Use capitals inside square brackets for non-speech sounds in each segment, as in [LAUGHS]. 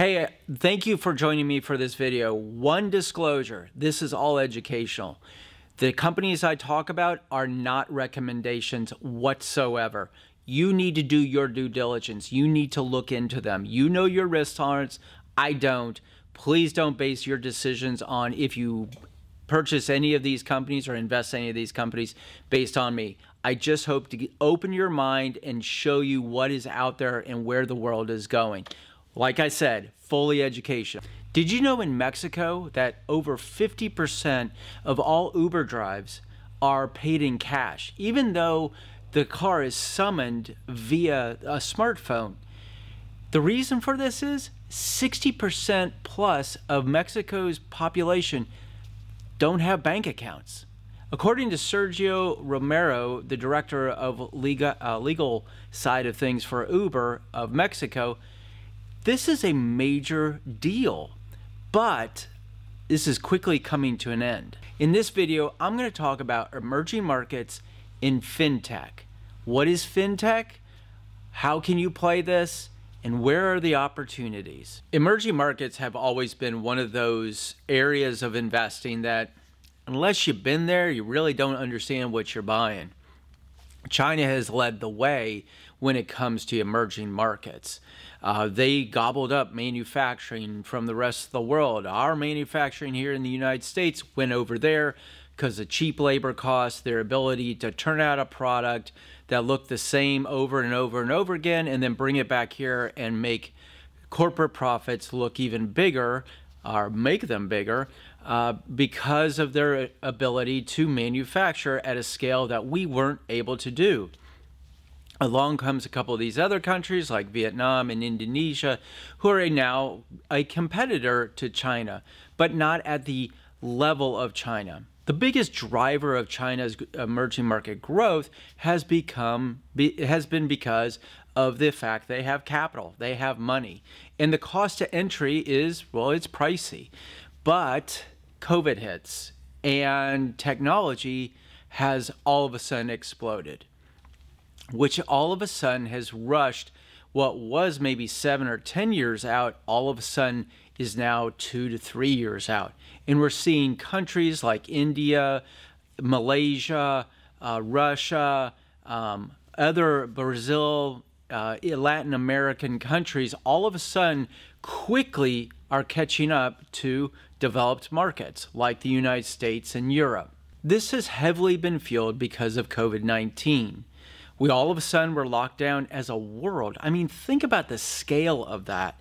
Hey, uh, thank you for joining me for this video. One disclosure, this is all educational. The companies I talk about are not recommendations whatsoever. You need to do your due diligence. You need to look into them. You know your risk tolerance. I don't. Please don't base your decisions on if you purchase any of these companies or invest any of these companies based on me. I just hope to open your mind and show you what is out there and where the world is going. Like I said, fully education. Did you know in Mexico that over 50% of all Uber drives are paid in cash, even though the car is summoned via a smartphone? The reason for this is 60% plus of Mexico's population don't have bank accounts. According to Sergio Romero, the director of legal, uh, legal side of things for Uber of Mexico, this is a major deal, but this is quickly coming to an end. In this video, I'm going to talk about emerging markets in fintech. What is fintech? How can you play this? And where are the opportunities? Emerging markets have always been one of those areas of investing that, unless you've been there, you really don't understand what you're buying. China has led the way when it comes to emerging markets. Uh, they gobbled up manufacturing from the rest of the world. Our manufacturing here in the United States went over there because of cheap labor costs, their ability to turn out a product that looked the same over and over and over again, and then bring it back here and make corporate profits look even bigger or make them bigger uh, because of their ability to manufacture at a scale that we weren't able to do. Along comes a couple of these other countries like Vietnam and Indonesia, who are now a competitor to China, but not at the level of China. The biggest driver of China's emerging market growth has become has been because of the fact they have capital, they have money, and the cost to entry is well, it's pricey. But COVID hits and technology has all of a sudden exploded, which all of a sudden has rushed what was maybe seven or 10 years out, all of a sudden is now two to three years out. And we're seeing countries like India, Malaysia, uh, Russia, um, other Brazil, uh, Latin American countries all of a sudden quickly are catching up to developed markets like the United States and Europe. This has heavily been fueled because of COVID 19. We all of a sudden were locked down as a world. I mean, think about the scale of that.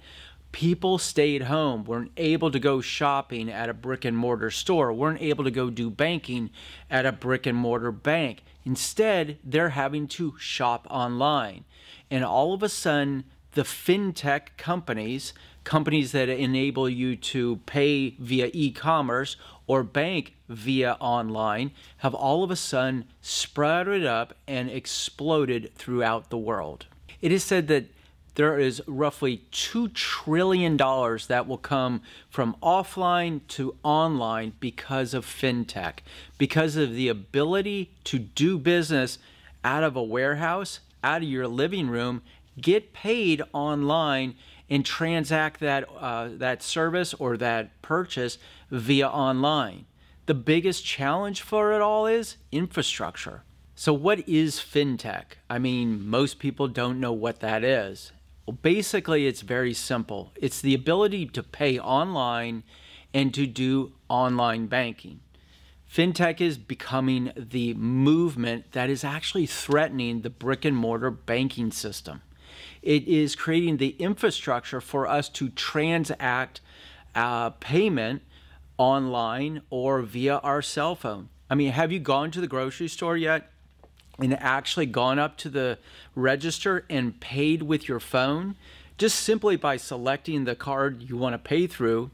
People stayed home, weren't able to go shopping at a brick and mortar store, weren't able to go do banking at a brick and mortar bank. Instead, they're having to shop online. And all of a sudden, the fintech companies companies that enable you to pay via e commerce or bank via online have all of a sudden sprouted up and exploded throughout the world. It is said that there is roughly $2 trillion that will come from offline to online because of fintech, because of the ability to do business out of a warehouse, out of your living room, get paid online and transact that, uh, that service or that purchase via online. The biggest challenge for it all is infrastructure. So, what is fintech? I mean, most people don't know what that is. Well, basically, it's very simple it's the ability to pay online and to do online banking. Fintech is becoming the movement that is actually threatening the brick and mortar banking system. It is creating the infrastructure for us to transact uh, payment online or via our cell phone. I mean, have you gone to the grocery store yet and actually gone up to the register and paid with your phone? Just simply by selecting the card you want to pay through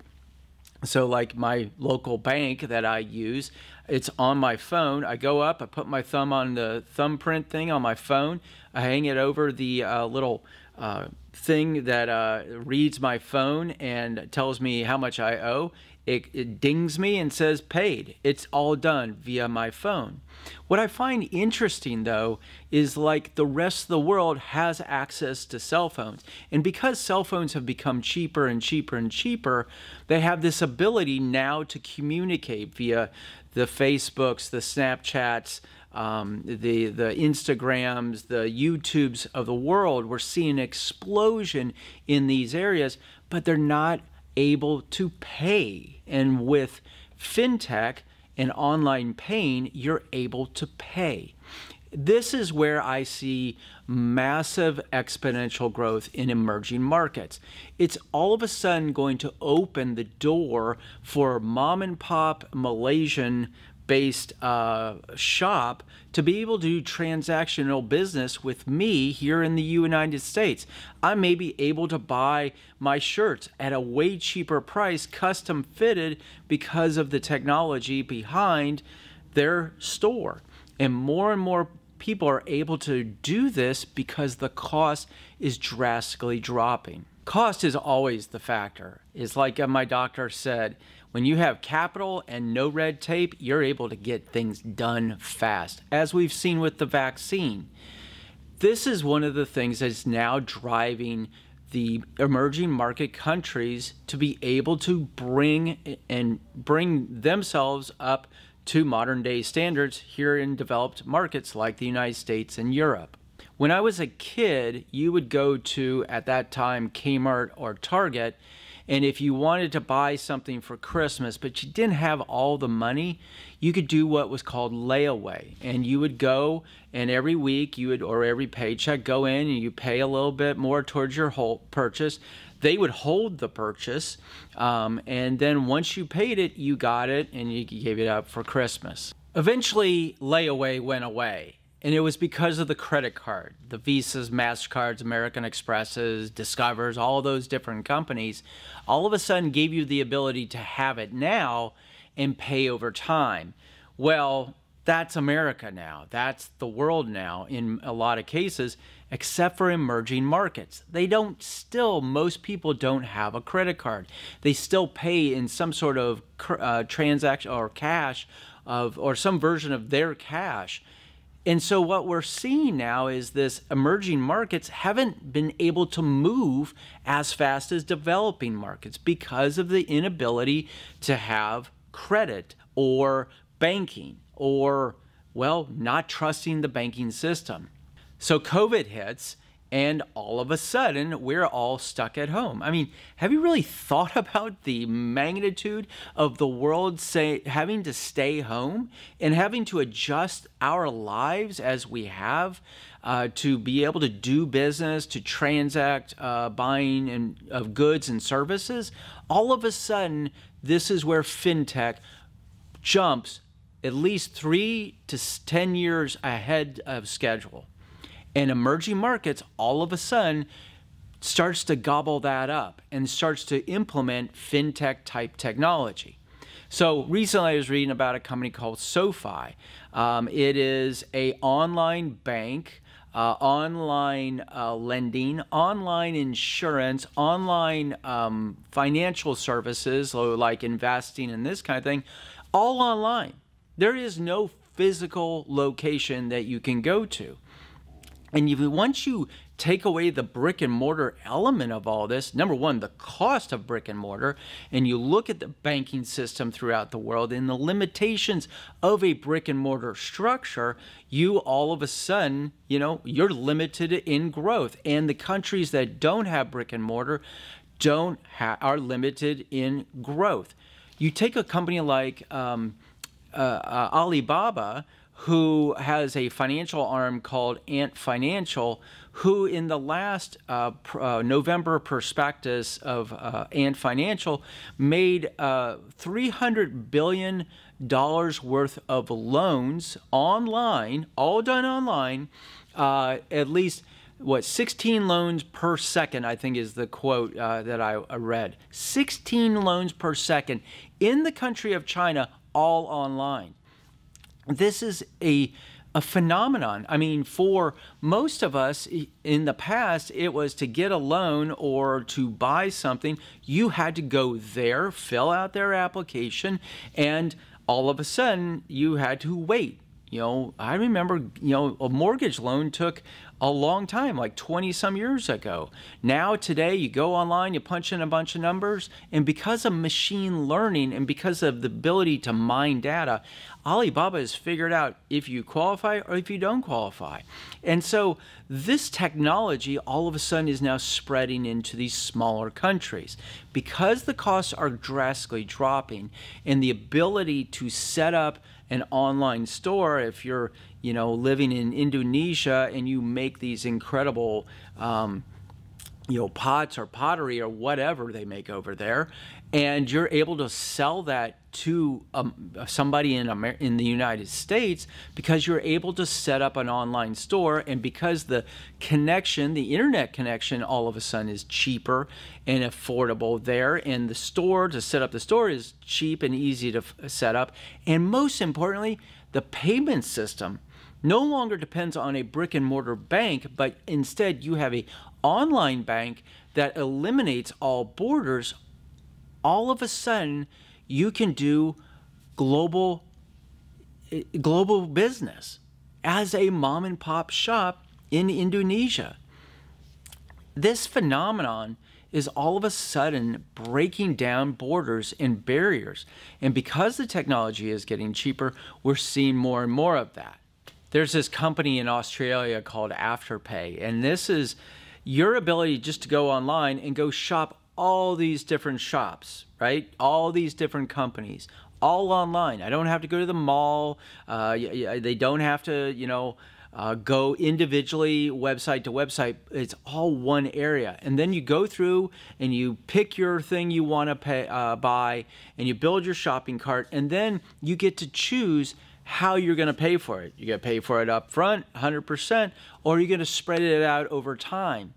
so, like my local bank that I use, it's on my phone. I go up, I put my thumb on the thumbprint thing on my phone, I hang it over the uh, little uh, thing that uh, reads my phone and tells me how much I owe. It, it, dings me and says paid. It's all done via my phone. What I find interesting though is like the rest of the world has access to cell phones. And because cell phones have become cheaper and cheaper and cheaper, they have this ability now to communicate via the Facebooks, the Snapchats, um, the the Instagrams, the YouTubes of the world. We're seeing an explosion in these areas, but they're not able to pay. And with fintech and online paying, you're able to pay. This is where I see massive exponential growth in emerging markets. It's all of a sudden going to open the door for mom and pop Malaysian based uh, shop to be able to do transactional business with me here in the United States. I may be able to buy my shirts at a way cheaper price, custom fitted because of the technology behind their store. And more and more people are able to do this because the cost is drastically dropping cost is always the factor. It's like uh, my doctor said when you have capital and no red tape, you're able to get things done fast, as we've seen with the vaccine. This is one of the things that's now driving the emerging market countries to be able to bring and bring themselves up to modern day standards here in developed markets like the United States and Europe. When I was a kid, you would go to, at that time, Kmart or Target, and if you wanted to buy something for Christmas, but you didn't have all the money, you could do what was called layaway. And you would go, and every week you would, or every paycheck, go in and you pay a little bit more towards your whole purchase. They would hold the purchase, um, and then once you paid it, you got it and you gave it up for Christmas. Eventually, layaway went away and it was because of the credit card the visas mastercards american expresses discovers all those different companies all of a sudden gave you the ability to have it now and pay over time well that's america now that's the world now in a lot of cases except for emerging markets they don't still most people don't have a credit card they still pay in some sort of uh, transaction or cash of or some version of their cash and so what we're seeing now is this emerging markets haven't been able to move as fast as developing markets because of the inability to have credit or banking or well, not trusting the banking system. So COVID hits and all of a sudden we're all stuck at home. I mean, have you really thought [LAUGHS] about the magnitude of the world say, having to stay home and having to adjust our lives as we have uh, to be able to do business, to transact uh, buying and of goods and services? All of a sudden, this is where fintech jumps at least three to 10 years ahead of schedule. And emerging markets all of a sudden starts to gobble that up and starts to implement fintech type technology. So recently, I was reading about a company called SoFi. Um, it is a online bank, uh, online uh, lending, online insurance, online um, financial services, so like investing and this kind of thing, all online. There is no physical location that you can go to. And if, once you take away the brick and mortar element of all this, number one, the cost of brick and mortar, and you look at the banking system throughout the world and the limitations of a brick and mortar structure, you all of a sudden, you know, you're limited in growth. And the countries that don't have brick and mortar don't are limited in growth. You take a company like um, uh, uh, Alibaba, who has a financial arm called Ant Financial, who in the last uh, pr uh, November prospectus of uh, Ant Financial made uh, $300 billion worth of loans online, all done online, uh, at least what 16 loans per second i think is the quote uh, that i read 16 loans per second in the country of china all online this is a a phenomenon. I mean, for most of us in the past, it was to get a loan or to buy something, you had to go there, fill out their application, and all of a sudden you had to wait you know, I remember, you know, a mortgage loan took a long time, like 20 some years ago. Now, today, you go online, you punch in a bunch of numbers, and because of machine learning and because of the ability to mine data, Alibaba has figured out if you qualify or if you don't qualify. And so, this technology all of a sudden is now spreading into these smaller countries. Because the costs are drastically dropping and the ability to set up an online store, if you're you know living in Indonesia and you make these incredible um, you know pots or pottery or whatever they make over there and you're able to sell that to um, somebody in Amer in the United States because you're able to set up an online store and because the connection the internet connection all of a sudden is cheaper and affordable there and the store to set up the store is cheap and easy to set up and most importantly the payment system no longer depends on a brick and mortar bank but instead you have a online bank that eliminates all borders all of a sudden you can do global eh, global business as a mom and pop shop in Indonesia. This phenomenon is all of a sudden breaking down borders and barriers. And because the technology is getting cheaper, we're seeing more and more of that. There's this company in Australia called Afterpay, and this is your ability just to go online and go shop all these different shops, right? All these different companies, all online. I don't have to go to the mall. Uh, they don't have to, you know, uh, go individually website to website. It's all one area. And then you go through and you pick your thing you want to uh, buy and you build your shopping cart. And then you get to choose how you're going to pay for it. You're going to pay for it up front, 100%, or you're going to spread it out over time.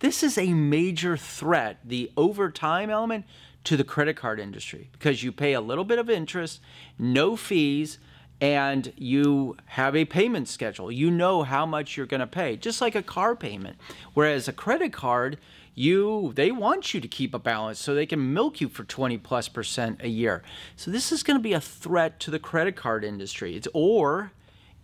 This is a major threat, the overtime element to the credit card industry because you pay a little bit of interest, no fees, and you have a payment schedule. You know how much you're going to pay, just like a car payment. Whereas a credit card, you they want you to keep a balance so they can milk you for 20 plus percent a year. So this is going to be a threat to the credit card industry. It's or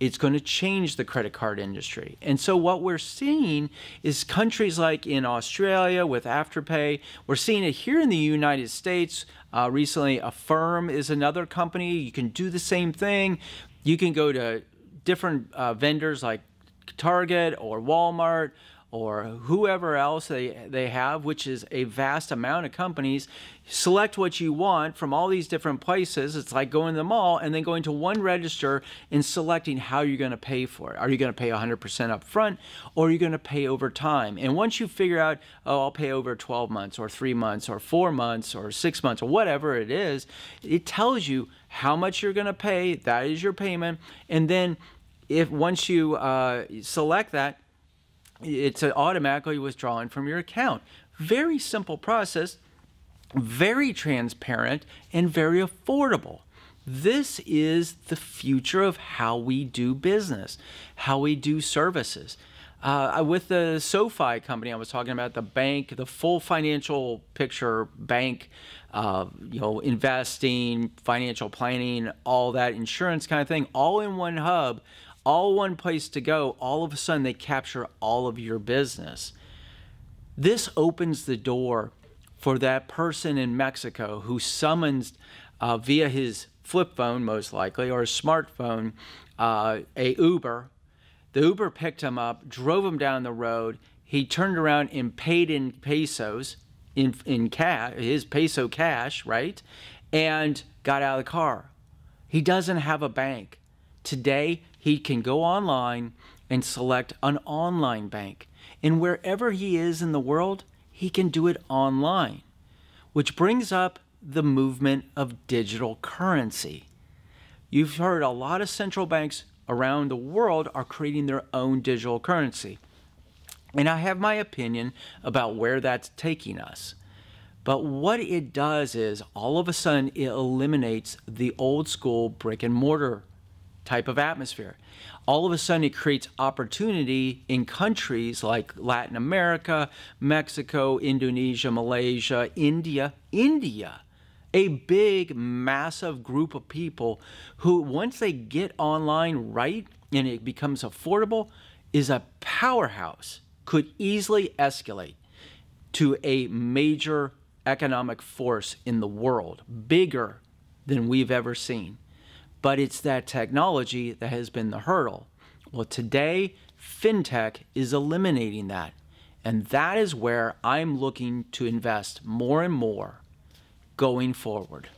it's going to change the credit card industry. And so what we're seeing is countries like in Australia with Afterpay, we're seeing it here in the United States. Uh, recently, Affirm is another company. You can do the same thing. You can go to different uh, vendors like Target or Walmart or whoever else they, they have, which is a vast amount of companies. Select what you want from all these different places. It's like going to the mall and then going to one register and selecting how you're going to pay for it. Are you going to pay 100% up front or are you going to pay over time? And once you figure out, oh, I'll pay over 12 months or three months or four months or six months or whatever it is, it tells you how much you're going to pay. That is your payment. And then if once you uh, select that, it's automatically withdrawn from your account. Very simple process, very transparent, and very affordable. This is the future of how we do business, how we do services. Uh, with the SoFi company, I was talking about the bank, the full financial picture bank, uh, you know, investing, financial planning, all that insurance kind of thing, all in one hub all one place to go, all of a sudden they capture all of your business. This opens the door for that person in Mexico who summons uh, via his flip phone, most likely, or a smartphone, uh, a Uber. The Uber picked him up, drove him down the road. He turned around and paid in pesos, in in cash, his peso cash, right, and got out of the car. He doesn't have a bank. Today, he can go online and select an online bank. And wherever he is in the world, he can do it online, which brings up the movement of digital currency. You've heard a lot of central banks around the world are creating their own digital currency. And I have my opinion about where that's taking us. But what it does is all of a sudden it eliminates the old school brick and mortar type of atmosphere. All of a sudden, it creates opportunity in countries like Latin America, Mexico, Indonesia, Malaysia, India. India, a big, massive group of people who, once they get online right and it becomes affordable, is a powerhouse, could easily escalate to a major economic force in the world, bigger than we've ever seen but it's that technology that has been the hurdle. Well, today, fintech is eliminating that. And that is where I'm looking to invest more and more going forward.